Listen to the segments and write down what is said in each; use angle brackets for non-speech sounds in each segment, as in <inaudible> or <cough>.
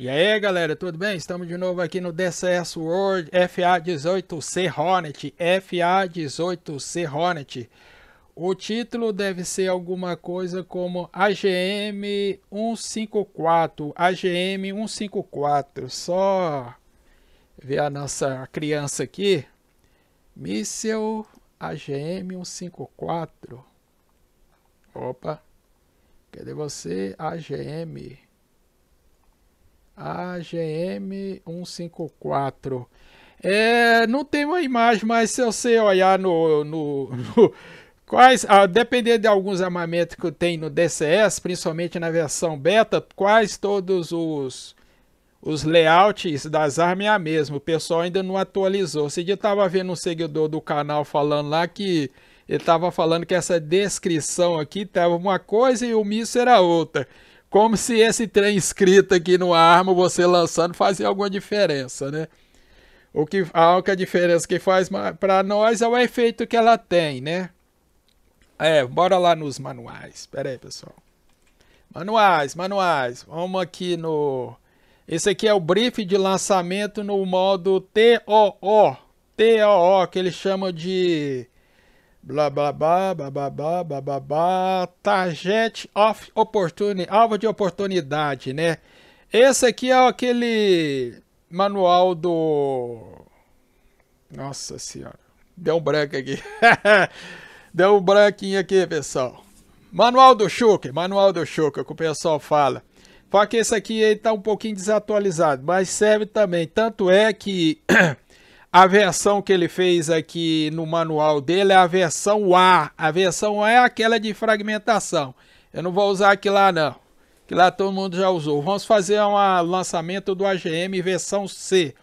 E aí galera, tudo bem? Estamos de novo aqui no DCS World FA18C Hornet, FA18C Hornet. O título deve ser alguma coisa como AGM 154, AGM 154. Só ver a nossa criança aqui. Míssel AGM 154. Opa. Cadê você? AGM AGM 154. É, não tem uma imagem, mas se você olhar no, no, no <laughs> Quais, ah, dependendo de alguns armamentos que tem no DCS, principalmente na versão beta, quase todos os, os layouts das armas é a mesma. O pessoal ainda não atualizou. Você já estava vendo um seguidor do canal falando lá que ele estava falando que essa descrição aqui estava uma coisa e o míssil era outra como se esse trem escrito aqui no arma, você lançando, fazia alguma diferença, né? O que, a única diferença que faz para nós é o efeito que ela tem, né? É, bora lá nos manuais. Peraí, aí, pessoal. Manuais, manuais. Vamos aqui no... Esse aqui é o brief de lançamento no modo TOO. TOO, que eles chamam de blá blá blá blá blá blá blá blá, blá. target tá, of opportunity, alvo de oportunidade, né? Esse aqui é aquele manual do Nossa Senhora. Deu um branco aqui. <laughs> Deu um branquinho aqui, pessoal. Manual do Schuker, manual do Schuker, que o pessoal fala. Só que esse aqui está um pouquinho desatualizado, mas serve também. Tanto é que <clears throat> A versão que ele fez aqui no manual dele é a versão A. A versão A é aquela de fragmentação. Eu não vou usar aqui lá não, que lá todo mundo já usou. Vamos fazer um lançamento do AGM versão C.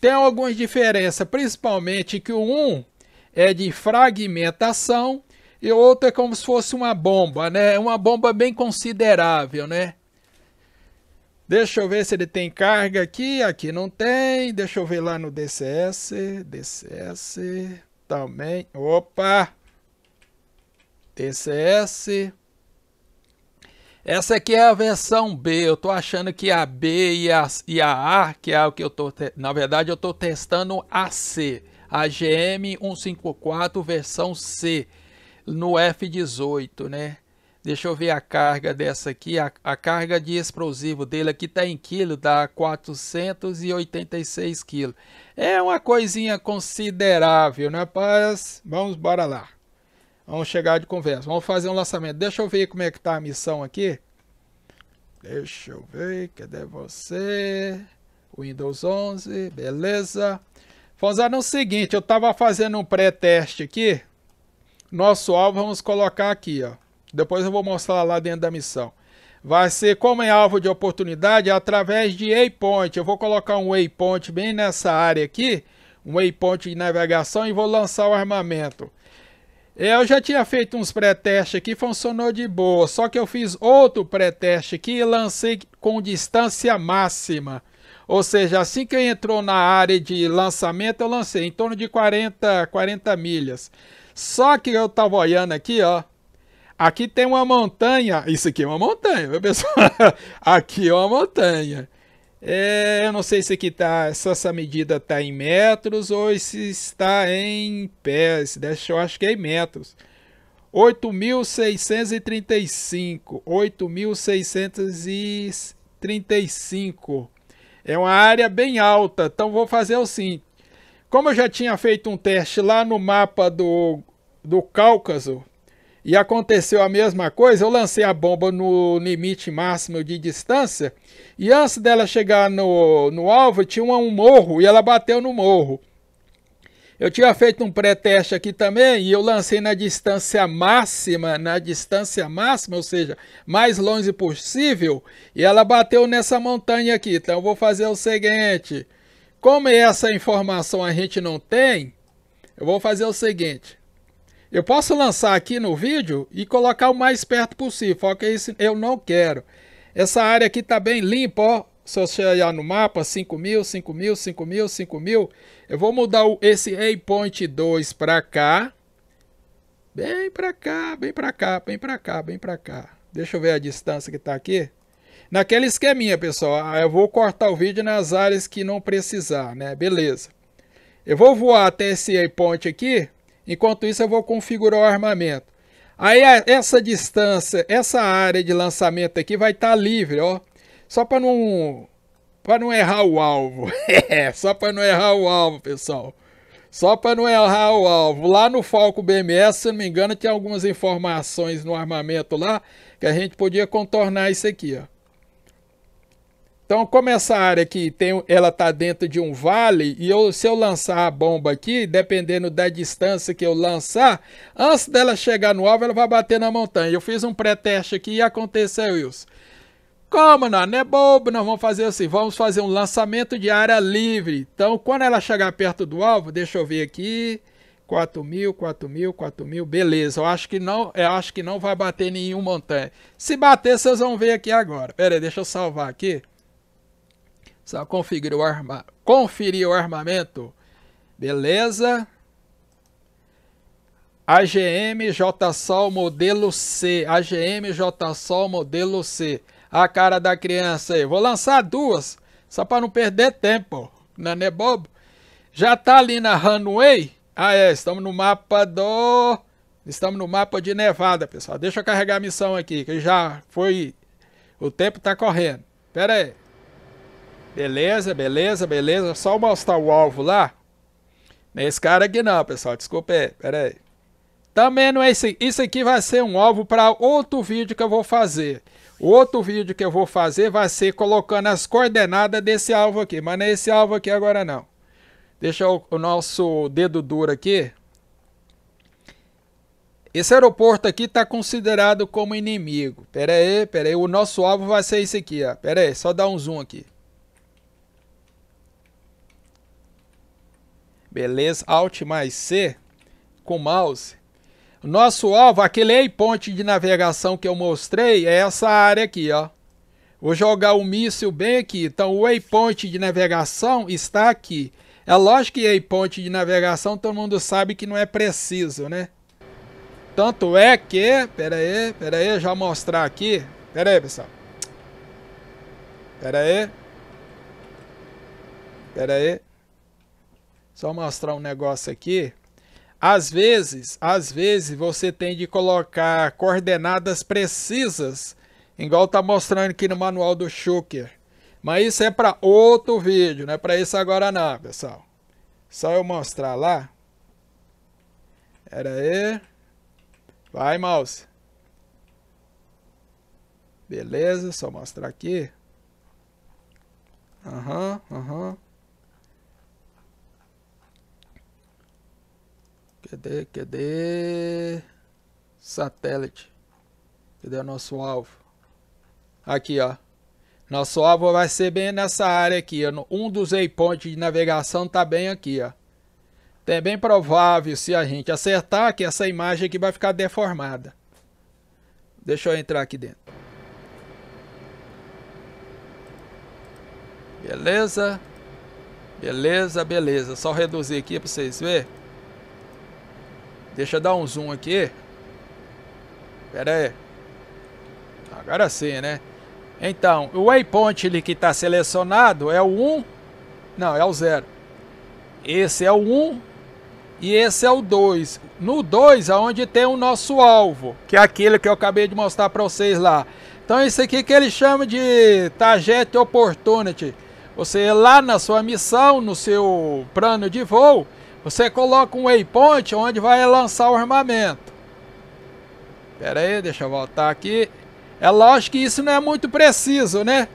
Tem algumas diferenças, principalmente que um é de fragmentação e o outro é como se fosse uma bomba, né? Uma bomba bem considerável, né? Deixa eu ver se ele tem carga aqui. Aqui não tem. Deixa eu ver lá no DCS. DCS. Também. Opa! DCS. Essa aqui é a versão B. Eu estou achando que é a B e a, e a A, que é o que eu estou... Na verdade, eu estou testando a C. A GM 154 versão C no F18, né? Deixa eu ver a carga dessa aqui. A, a carga de explosivo dele aqui está em quilo, dá 486 quilos. É uma coisinha considerável, né, paz? Vamos, bora lá. Vamos chegar de conversa. Vamos fazer um lançamento. Deixa eu ver como é que está a missão aqui. Deixa eu ver, cadê você? Windows 11, beleza. Vamos usar no seguinte, eu estava fazendo um pré-teste aqui. Nosso alvo, vamos colocar aqui, ó. Depois eu vou mostrar lá dentro da missão. Vai ser como é alvo de oportunidade através de waypoint. Eu vou colocar um waypoint bem nessa área aqui, um waypoint de navegação e vou lançar o armamento. É, eu já tinha feito uns pré-testes aqui, funcionou de boa, só que eu fiz outro pré-teste aqui e lancei com distância máxima. Ou seja, assim que entrou na área de lançamento, eu lancei em torno de 40, 40 milhas. Só que eu estava olhando aqui, ó, Aqui tem uma montanha. Isso aqui é uma montanha, viu, pessoal? <laughs> aqui é uma montanha. É, eu não sei se aqui tá, se essa medida está em metros ou se está em pés. Deixa, eu acho que é em metros. 8.635. 8.635. É uma área bem alta. Então vou fazer o seguinte. Como eu já tinha feito um teste lá no mapa do, do Cáucaso, e aconteceu a mesma coisa. Eu lancei a bomba no limite máximo de distância e antes dela chegar no, no alvo tinha um, morro e ela bateu no morro. Eu tinha feito um pré-teste aqui também e eu lancei na distância máxima, na distância máxima, ou seja, mais longe possível, e ela bateu nessa montanha aqui. Então eu vou fazer o seguinte, como essa informação a gente não tem, eu vou fazer o seguinte, eu posso lançar aqui no vídeo e colocar o mais perto possível, só que isso eu não quero. Essa área aqui está bem limpa, ó. Se você olhar no mapa, 5.000, 5.000, 5.000, 5.000. Eu vou mudar o, esse Waypoint 2 para cá. Bem para cá, bem para cá, bem para cá, bem para cá. Deixa eu ver a distância que está aqui. Naquele esqueminha, pessoal. Ah, eu vou cortar o vídeo nas áreas que não precisar, né? Beleza. Eu vou voar até esse Waypoint aqui. Enquanto isso, eu vou configurar o armamento. Aí essa distância, essa área de lançamento aqui vai estar tá livre, ó. Só para não para não errar o alvo. <laughs> É, só para não errar o alvo, pessoal. Só para não errar o alvo. Lá no Falco BMS, se não me engano, tinha algumas informações no armamento lá que a gente podia contornar isso aqui, ó. Então, como essa área aqui tem, ela está dentro de um vale, e eu, se eu lançar a bomba aqui, dependendo da distância que eu lançar, antes dela chegar no alvo, ela vai bater na montanha. Eu fiz um pré-teste aqui e aconteceu isso. Como não? Não é bobo, nós vamos fazer assim, vamos fazer um lançamento de área livre. Então, quando ela chegar perto do alvo, deixa eu ver aqui, 4 mil, 4 mil, 4 mil, beleza. Eu acho que não, eu acho que não vai bater nenhum montanha. Se bater, vocês vão ver aqui agora. Pera aí, deixa eu salvar aqui. Só conferir o, arma... conferir o armamento. Beleza. AGM JSOL modelo C. AGM JSOL modelo C. A cara da criança aí. Vou lançar duas. Só para não perder tempo. Não é né, bobo? Já tá ali na runway? Ah, é. Estamos no mapa do... Estamos no mapa de Nevada, pessoal. Deixa eu carregar a missão aqui, que já foi... O tempo tá correndo. Pera aí. Beleza, beleza, beleza. Só mostrar o alvo lá. Nesse é cara aqui não, pessoal. Desculpa aí. Pera aí. Também não é isso. Isso aqui vai ser um alvo para outro vídeo que eu vou fazer. Outro vídeo que eu vou fazer vai ser colocando as coordenadas desse alvo aqui. Mas não é esse alvo aqui agora não. Deixa o, o nosso dedo duro aqui. Esse aeroporto aqui está considerado como inimigo. Pera aí, pera aí. O nosso alvo vai ser esse aqui, ó. Pera aí, só dá um zoom aqui. Beleza, Alt mais C com mouse. Nosso alvo, aquele aí ponte de navegação que eu mostrei, é essa área aqui, ó. Vou jogar o míssil bem aqui. Então, o waypoint de navegação está aqui. É lógico que waypoint de navegação todo mundo sabe que não é preciso, né? Tanto é que... Pera aí, pera aí, já mostrar aqui. Pera aí, pessoal. Pera aí. Pera aí. Só mostrar um negócio aqui. Às vezes, às vezes você tem de colocar coordenadas precisas, igual tá mostrando aqui no manual do Schuker. Mas isso é para outro vídeo, não é para isso agora não, pessoal. Só eu mostrar lá. Era aí. Vai, mouse. Beleza, só mostrar aqui. Aham, uhum, aham. Uhum. Cadê, cadê? Satélite. Cadê o nosso alvo? Aqui, ó. Nosso alvo vai ser bem nessa área aqui, ó. Um dos waypoints de navegação tá bem aqui, ó. Então é bem provável, se a gente acertar, que essa imagem aqui vai ficar deformada. Deixa eu entrar aqui dentro. Beleza? Beleza, beleza. Só reduzir aqui para vocês verem. Deixa eu dar um zoom aqui. Pera aí. Agora sim, né? Então, o waypoint ali que está selecionado é o 1. Não, é o 0. Esse é o 1 e esse é o 2. No 2 é onde tem o nosso alvo, que é aquele que eu acabei de mostrar para vocês lá. Então, isso aqui que ele chama de Target Opportunity. Você lá na sua missão, no seu plano de voo, você coloca um waypoint onde vai lançar o armamento. Pera aí, deixa eu voltar aqui. É lógico que isso não é muito preciso, né?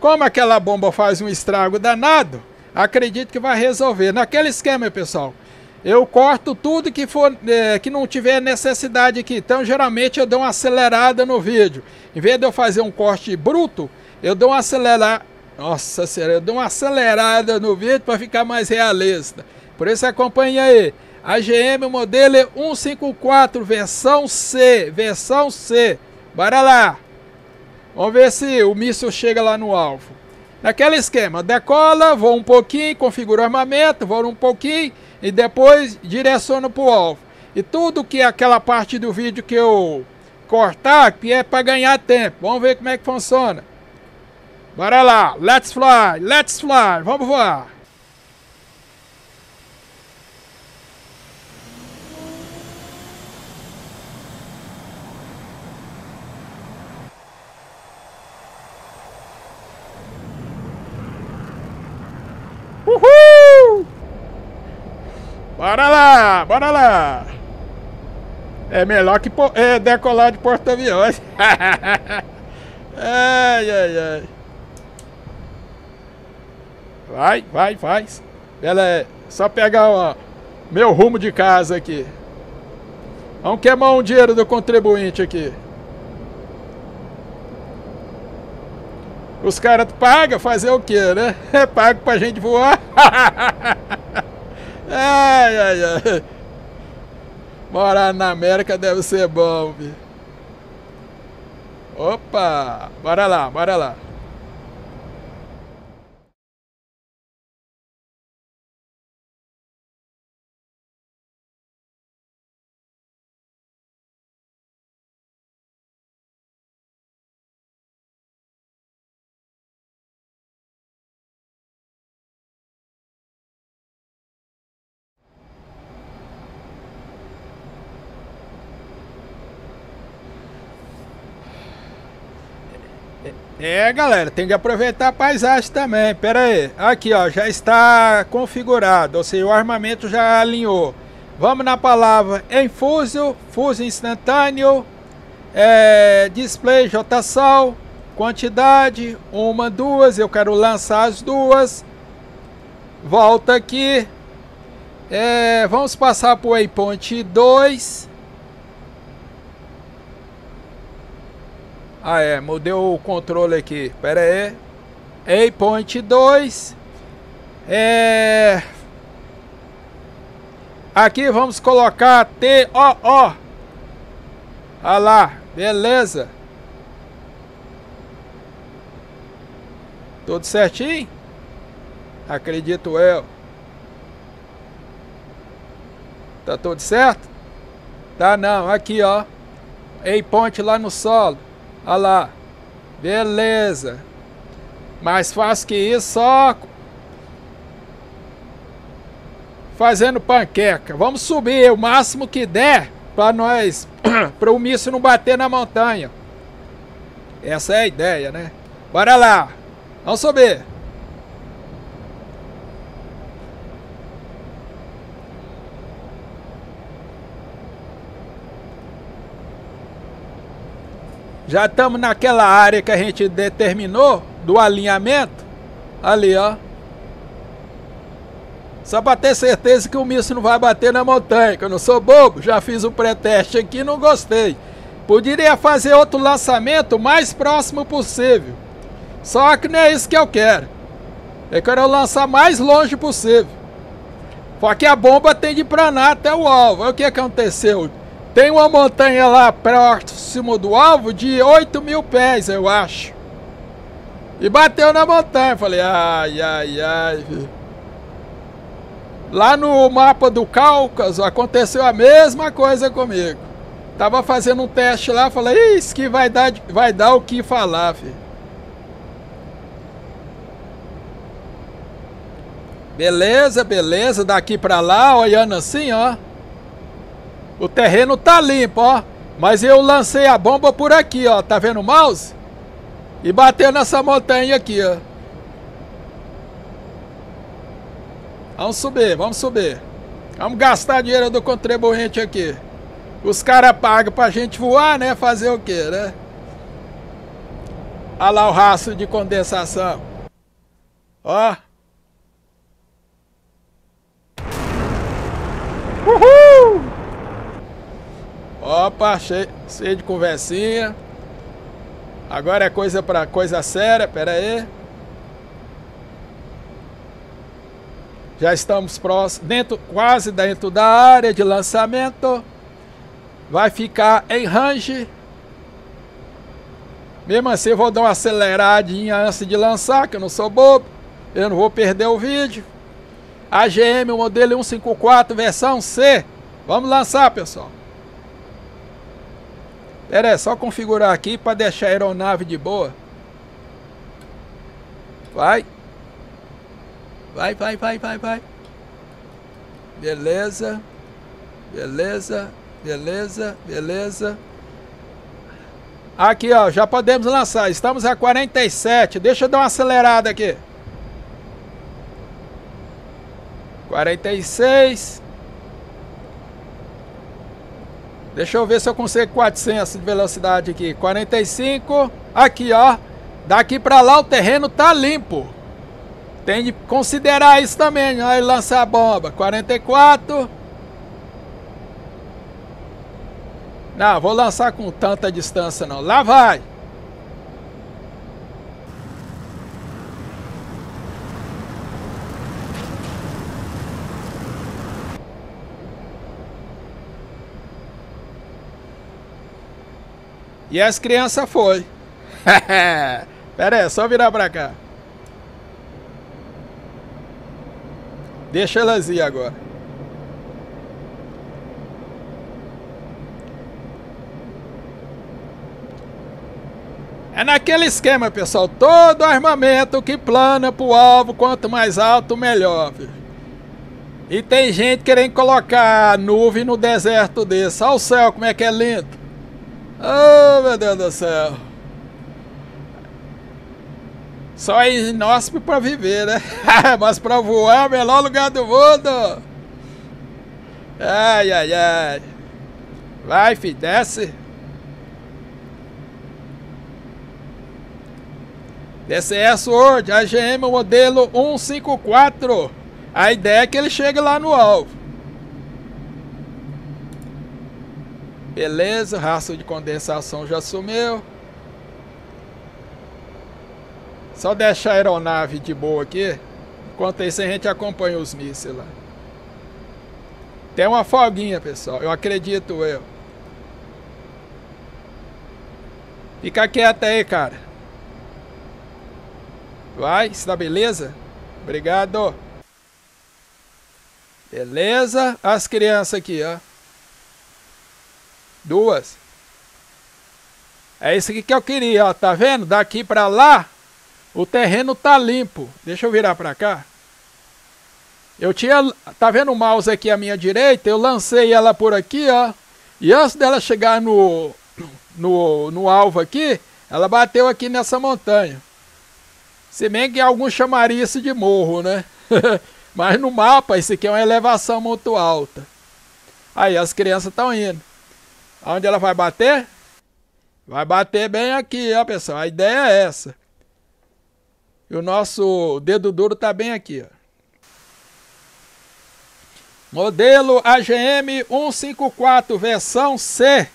Como aquela bomba faz um estrago danado, acredito que vai resolver. Naquele esquema, pessoal, eu corto tudo que, for, é, que não tiver necessidade aqui. Então, geralmente, eu dou uma acelerada no vídeo. Em vez de eu fazer um corte bruto, eu dou uma acelera, nossa senhora, eu dou uma acelerada no vídeo para ficar mais realista. Por isso acompanhe aí. A GM modelo 154, é versão C, versão C. Bora lá. Vamos ver se o míssil chega lá no alvo. Naquele esquema, decola, voa um pouquinho, configura o armamento, voa um pouquinho e depois direciona para o alvo. E tudo que é aquela parte do vídeo que eu cortar, que é para ganhar tempo. Vamos ver como é que funciona. Bora lá, let's fly, let's fly, vamos voar. Uhul! Bora lá, bora lá. É melhor que é, decolar de porta-aviões. <laughs> ai, ai, ai. Vai, vai, faz. Ela é só pegar o meu rumo de casa aqui. Vamos queimar um dinheiro do contribuinte aqui. Os caras pagam fazer o quê, né? <laughs> É pago pra gente voar. <laughs> ai, ai, ai. Morar na América deve ser bom, viu? Opa! Bora lá, bora lá. É, galera, tem que aproveitar a paisagem também. Pera aí. Aqui, ó, já está configurado, ou seja, o armamento já alinhou. Vamos na palavra enfuso, fuso instantâneo, é, display JSAL, quantidade, uma, duas, eu quero lançar as duas. Volta aqui. É, vamos passar para o waypoint 2. Ah, é. Mudei o controle aqui. Pera aí. point 2. É... Aqui vamos colocar T-O-O. Ah lá. Beleza. Tudo certinho? Acredito eu. Tá tudo certo? Tá não. Aqui, ó. Point lá no solo. Olha lá. Beleza. Mais fácil que isso, só fazendo panqueca. Vamos subir o máximo que der para nós, para <clears throat> o míssil não bater na montanha. Essa é a ideia, né? Bora lá. Vamos subir. Já estamos naquela área que a gente determinou do alinhamento. Ali, ó. Só para ter certeza que o míssil não vai bater na montanha, que eu não sou bobo, já fiz o um pré-teste aqui e não gostei. Poderia fazer outro lançamento mais próximo possível. Só que não é isso que eu quero. Eu quero lançar mais longe possível. Só que a bomba tem de planar até o alvo. Olha o que aconteceu. Tem uma montanha lá próximo do alvo de 8 mil pés, eu acho. E bateu na montanha. Falei, ai, ai, ai. Lá no mapa do Cáucaso aconteceu a mesma coisa comigo. Tava fazendo um teste lá, falei, isso que vai dar, vai dar o que falar, filho. Beleza, beleza, daqui pra lá, olhando assim, ó. O terreno tá limpo, ó. Mas eu lancei a bomba por aqui, ó. Tá vendo o mouse? E bateu nessa montanha aqui, ó. Vamos subir, vamos subir. Vamos gastar dinheiro do contribuinte aqui. Os caras pagam pra gente voar, né? Fazer o quê, né? Olha lá o rastro de condensação. Ó. Uhul! Opa, cheio, cheio de conversinha. Agora é coisa para coisa séria, pera aí. Já estamos próximo, dentro, quase dentro da área de lançamento. Vai ficar em range. Mesmo assim, eu vou dar uma aceleradinha antes de lançar, que eu não sou bobo. Eu não vou perder o vídeo. AGM, modelo 154, versão C. Vamos lançar, pessoal. Pera é só configurar aqui para deixar a aeronave de boa. Vai. Vai, vai, vai, vai, vai. Beleza. Beleza. Beleza. Beleza. Aqui, ó, já podemos lançar. Estamos a 47. Deixa eu dar uma acelerada aqui. 46. Deixa eu ver se eu consigo 400 de velocidade aqui. 45. Aqui, ó. Daqui para lá o terreno tá limpo. Tem de considerar isso também. Aí lança a bomba. 44. Não, vou lançar com tanta distância não. Lá vai. E as crianças foi. <laughs> Pera aí, só virar pra cá. Deixa elas ir agora. É naquele esquema, pessoal. Todo armamento que plana pro alvo, quanto mais alto, melhor. E tem gente querendo colocar nuvem no deserto desse. Olha o céu, como é que é lindo oh, meu Deus do céu. Só é inóspito para viver, né? <laughs> Mas para voar é o melhor lugar do mundo. Ai, ai, ai. Vai, filho, desce. DCE é Sword, GM modelo 154. A ideia é que ele chegue lá no alvo. Beleza, rastro de condensação já sumiu. Só deixa a aeronave de boa aqui. Enquanto isso a gente acompanha os mísseis lá. Tem uma folguinha, pessoal. Eu acredito eu. Fica quieto aí, cara. Vai, está beleza? Obrigado. Beleza? As crianças aqui, ó. Duas. É isso aqui que eu queria, ó. Tá vendo? Daqui pra lá, o terreno tá limpo. Deixa eu virar pra cá. Eu tinha... Tá vendo o mouse aqui à minha direita? Eu lancei ela por aqui, ó. E antes dela chegar no, no, no alvo aqui, ela bateu aqui nessa montanha. Se bem que alguns chamariam isso de morro, né? <laughs> Mas no mapa, isso aqui é uma elevação muito alta. Aí as crianças estão indo. Onde ela vai bater? Vai bater bem aqui, ó, pessoal. A ideia é essa. E o nosso dedo duro tá bem aqui, ó. Modelo AGM 154, versão C.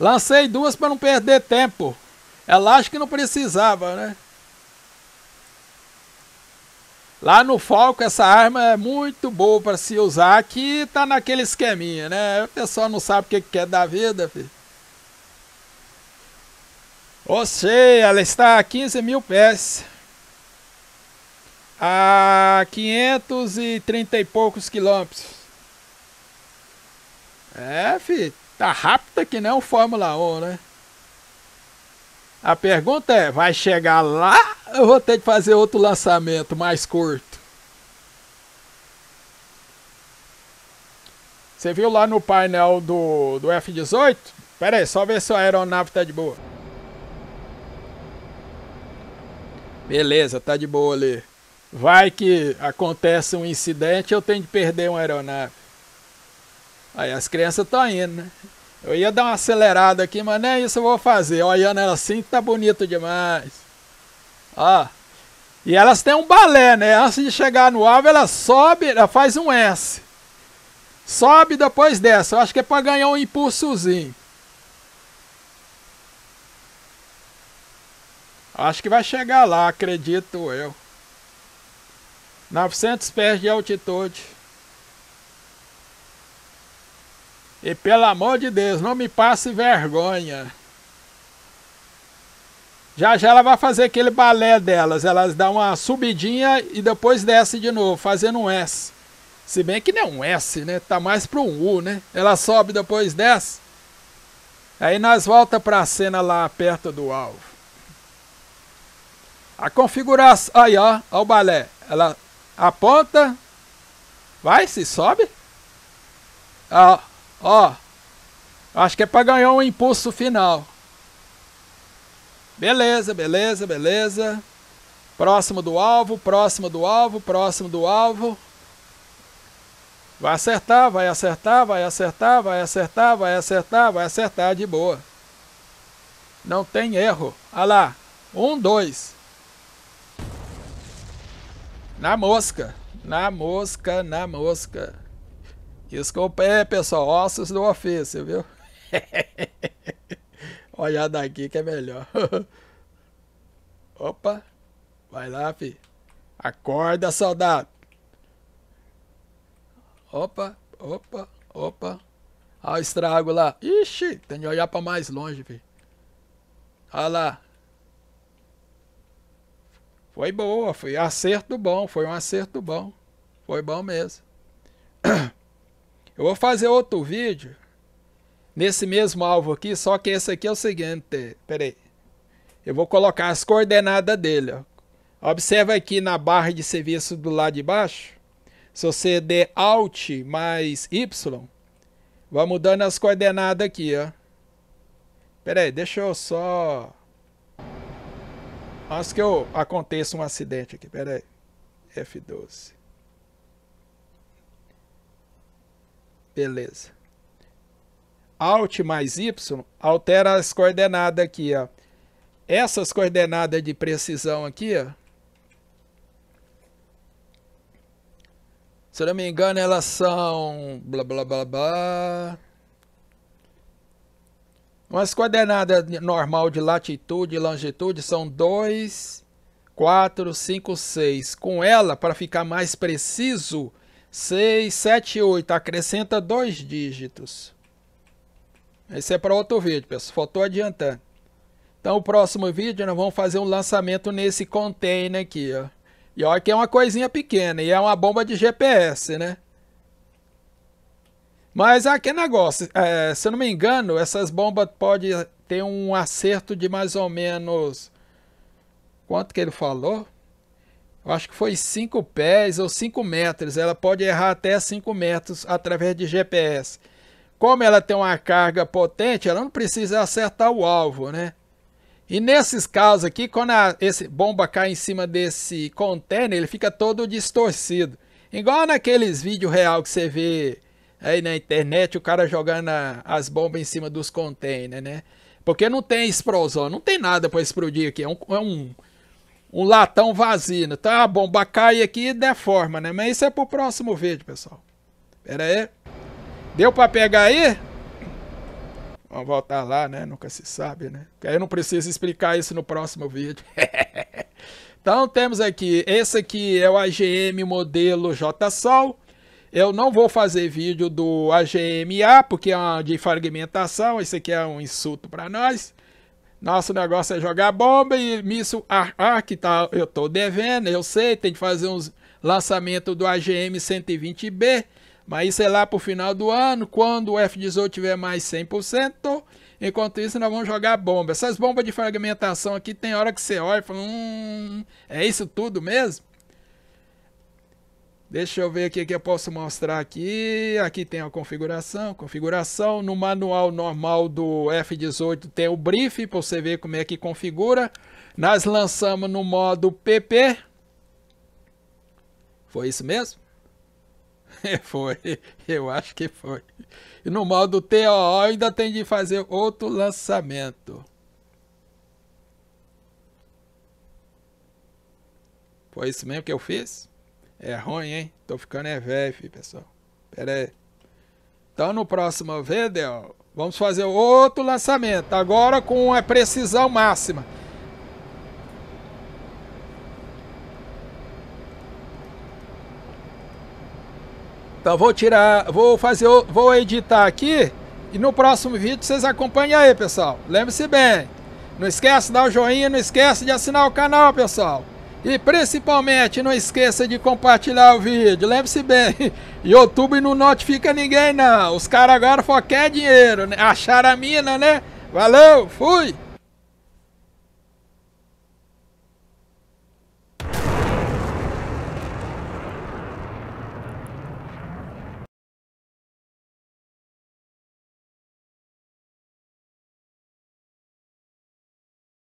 Lancei duas para não perder tempo. Ela acho que não precisava, né? Lá no Falco, essa arma é muito boa para se usar. Aqui tá naquele esqueminha, né? O pessoal não sabe o que quer é da vida, filho. Você, ela está a 15 mil pés. A 530 e poucos quilômetros. É, filho. Tá rápida que não né? Fórmula 1, né? A pergunta é: vai chegar lá ou vou ter que fazer outro lançamento mais curto? Você viu lá no painel do, do F-18? Pera aí, só ver se a aeronave tá de boa. Beleza, tá de boa ali. Vai que acontece um incidente, eu tenho que perder uma aeronave. Aí as crianças estão indo, né? Eu ia dar uma acelerada aqui, mas nem isso eu vou fazer. Olhando ela assim, tá bonito demais. Ó. E elas têm um balé, né? Antes de chegar no alvo, ela sobe, ela faz um S. Sobe, depois dessa. Eu acho que é para ganhar um impulsozinho. Acho que vai chegar lá, acredito eu. 900 pés de altitude. E pelo amor de Deus, não me passe vergonha. Já já ela vai fazer aquele balé delas. Elas dão uma subidinha e depois desce de novo, fazendo um S. Se bem que não é um S, né? Tá mais para um U, né? Ela sobe depois desce. Aí nós volta para a cena lá perto do alvo. A configuração, aí ó, ó o balé. Ela aponta, vai, se sobe. Ó, Ó, acho que é para ganhar um impulso final. Beleza, beleza, beleza. Próximo do alvo, próximo do alvo, próximo do alvo. Vai acertar, vai acertar, vai acertar, vai acertar, vai acertar, vai acertar de boa. Não tem erro. Olha lá. Um, dois. Na mosca. Na mosca, na mosca. Desculpa aí, é, pessoal. Ossos do ofício, viu? <laughs> Olha daqui que é melhor. <laughs> Opa. Vai lá, fi. Acorda, soldado. Opa, opa, opa. Olha o estrago lá. Ixi, tem que olhar pra mais longe, fi. Olha lá. Foi boa, foi acerto bom, foi um acerto bom. Foi bom mesmo. <clears throat> Eu vou fazer outro vídeo nesse mesmo alvo aqui, só que esse aqui é o seguinte, peraí. Eu vou colocar as coordenadas dele, ó. Observa aqui na barra de serviço do lado de baixo, se você der Alt mais Y, vai mudando as coordenadas aqui, ó. Peraí, aí, deixa eu só... Acho que eu aconteça um acidente aqui, Peraí, aí. F12. Beleza. Alt mais Y altera as coordenadas aqui, ó. Essas coordenadas de precisão aqui, ó. Se não me engano, elas são... Blá, blá, blá, blá. As coordenadas normal de latitude e longitude são 2, 4, 5, 6. Com ela, para ficar mais preciso, 6, 7, 8. Acrescenta dois dígitos. Esse é para outro vídeo, pessoal. Faltou adiantar. Então, o próximo vídeo, nós vamos fazer um lançamento nesse container aqui, ó. E olha que é uma coisinha pequena. E é uma bomba de GPS, né? Mas é aqui negócio. É, se eu não me engano, essas bombas podem ter um acerto de mais ou menos... Quanto que ele falou? eu acho que foi 5 pés ou 5 metros. Ela pode errar até 5 metros através de GPS. Como ela tem uma carga potente, ela não precisa acertar o alvo, né? E nesses casos aqui, quando a esse bomba cai em cima desse container, ele fica todo distorcido. Igual naqueles vídeos real que você vê aí na internet, o cara jogando a, as bombas em cima dos containers, né? Porque não tem explosão, não tem nada para explodir aqui. É um, é um, um latão vazio. Então a bomba cai aqui e deforma, né? Mas isso é pro próximo vídeo, pessoal. Pera aí. Deu pra pegar aí? Vamos voltar lá, né? Nunca se sabe, né? Porque aí eu não preciso explicar isso no próximo vídeo. <laughs> então temos aqui, esse aqui é o AGM modelo JSOL. Eu não vou fazer vídeo do AGMA, porque é uma de fragmentação, isso aqui é um insulto para nós. Nosso negócio é jogar bomba e míssil ar-ar, ah, ah, que tá, eu tô devendo, eu sei, tem que fazer uns lançamentos do AGM 120B, mas isso é lá pro final do ano, quando o F-18 tiver mais 100%, enquanto isso nós vamos jogar bomba. Essas bombas de fragmentação aqui tem hora que você olha e fala, hum, é isso tudo mesmo? Deixa eu ver aqui que eu posso mostrar aqui. Aqui tem a configuração, configuração. No manual normal do F18 tem o brief para você ver como é que configura. Nós lançamos no modo PP. Foi isso mesmo? <laughs> foi, eu acho que foi. E no modo TOO ainda tem de fazer outro lançamento. Foi isso mesmo que eu fiz? É ruim, hein? Tô ficando é velho, filho, pessoal. Pera aí. Então, no próximo vídeo, vamos fazer outro lançamento. Agora com a precisão máxima. Então, vou tirar, vou fazer, vou editar aqui. E no próximo vídeo vocês acompanham aí, pessoal. Lembre-se bem. Não esquece de dar o joinha, não esquece de assinar o canal, pessoal. E principalmente não esqueça de compartilhar o vídeo. Lembre-se bem, <laughs> YouTube não notifica ninguém não. Os caras agora só quer dinheiro, né? Acharam a mina, né? Valeu, fui!